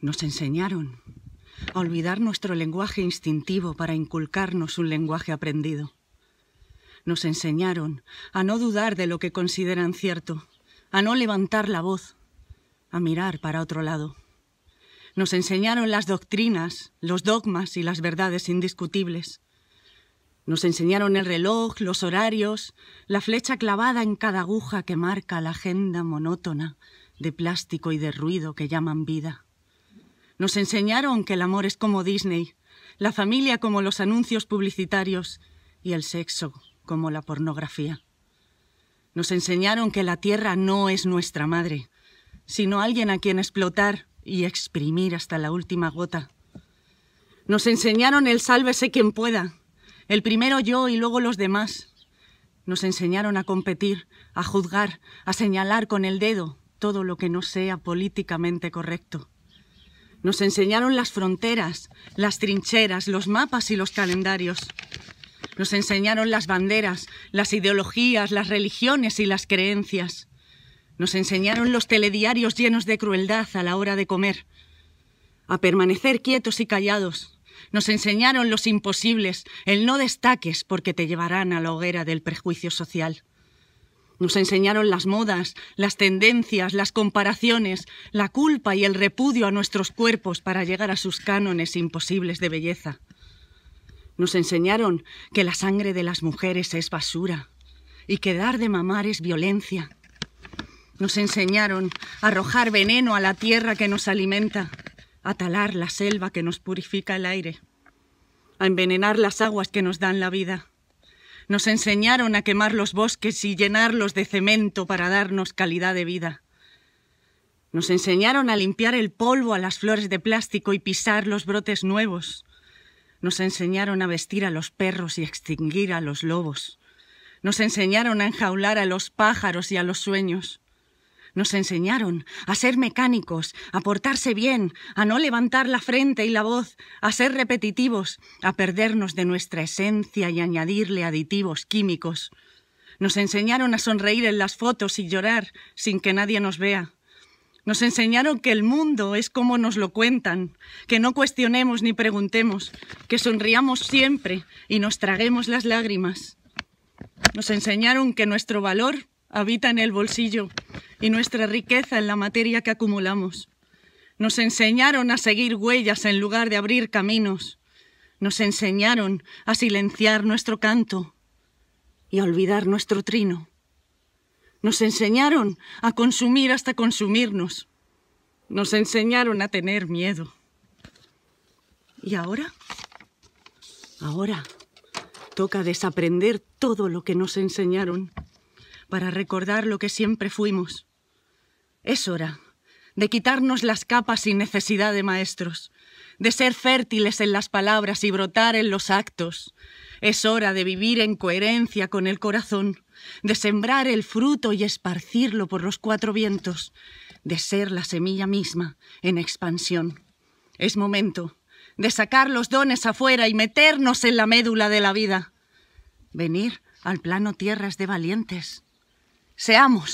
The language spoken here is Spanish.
Nos enseñaron a olvidar nuestro lenguaje instintivo para inculcarnos un lenguaje aprendido. Nos enseñaron a no dudar de lo que consideran cierto, a no levantar la voz, a mirar para otro lado. Nos enseñaron las doctrinas, los dogmas y las verdades indiscutibles. Nos enseñaron el reloj, los horarios, la flecha clavada en cada aguja que marca la agenda monótona de plástico y de ruido que llaman vida. Nos enseñaron que el amor es como Disney, la familia como los anuncios publicitarios y el sexo como la pornografía. Nos enseñaron que la tierra no es nuestra madre, sino alguien a quien explotar y exprimir hasta la última gota. Nos enseñaron el sálvese quien pueda, el primero yo y luego los demás. Nos enseñaron a competir, a juzgar, a señalar con el dedo todo lo que no sea políticamente correcto. Nos enseñaron las fronteras, las trincheras, los mapas y los calendarios. Nos enseñaron las banderas, las ideologías, las religiones y las creencias. Nos enseñaron los telediarios llenos de crueldad a la hora de comer. A permanecer quietos y callados. Nos enseñaron los imposibles, el no destaques porque te llevarán a la hoguera del prejuicio social. Nos enseñaron las modas, las tendencias, las comparaciones, la culpa y el repudio a nuestros cuerpos para llegar a sus cánones imposibles de belleza. Nos enseñaron que la sangre de las mujeres es basura y que dar de mamar es violencia. Nos enseñaron a arrojar veneno a la tierra que nos alimenta, a talar la selva que nos purifica el aire, a envenenar las aguas que nos dan la vida nos enseñaron a quemar los bosques y llenarlos de cemento para darnos calidad de vida. Nos enseñaron a limpiar el polvo a las flores de plástico y pisar los brotes nuevos. Nos enseñaron a vestir a los perros y extinguir a los lobos. Nos enseñaron a enjaular a los pájaros y a los sueños. Nos enseñaron a ser mecánicos, a portarse bien, a no levantar la frente y la voz, a ser repetitivos, a perdernos de nuestra esencia y añadirle aditivos químicos. Nos enseñaron a sonreír en las fotos y llorar sin que nadie nos vea. Nos enseñaron que el mundo es como nos lo cuentan, que no cuestionemos ni preguntemos, que sonriamos siempre y nos traguemos las lágrimas. Nos enseñaron que nuestro valor habita en el bolsillo y nuestra riqueza en la materia que acumulamos. Nos enseñaron a seguir huellas en lugar de abrir caminos. Nos enseñaron a silenciar nuestro canto y a olvidar nuestro trino. Nos enseñaron a consumir hasta consumirnos. Nos enseñaron a tener miedo. ¿Y ahora? Ahora toca desaprender todo lo que nos enseñaron para recordar lo que siempre fuimos. Es hora de quitarnos las capas sin necesidad de maestros, de ser fértiles en las palabras y brotar en los actos. Es hora de vivir en coherencia con el corazón, de sembrar el fruto y esparcirlo por los cuatro vientos, de ser la semilla misma en expansión. Es momento de sacar los dones afuera y meternos en la médula de la vida. Venir al plano tierras de valientes, Seamos.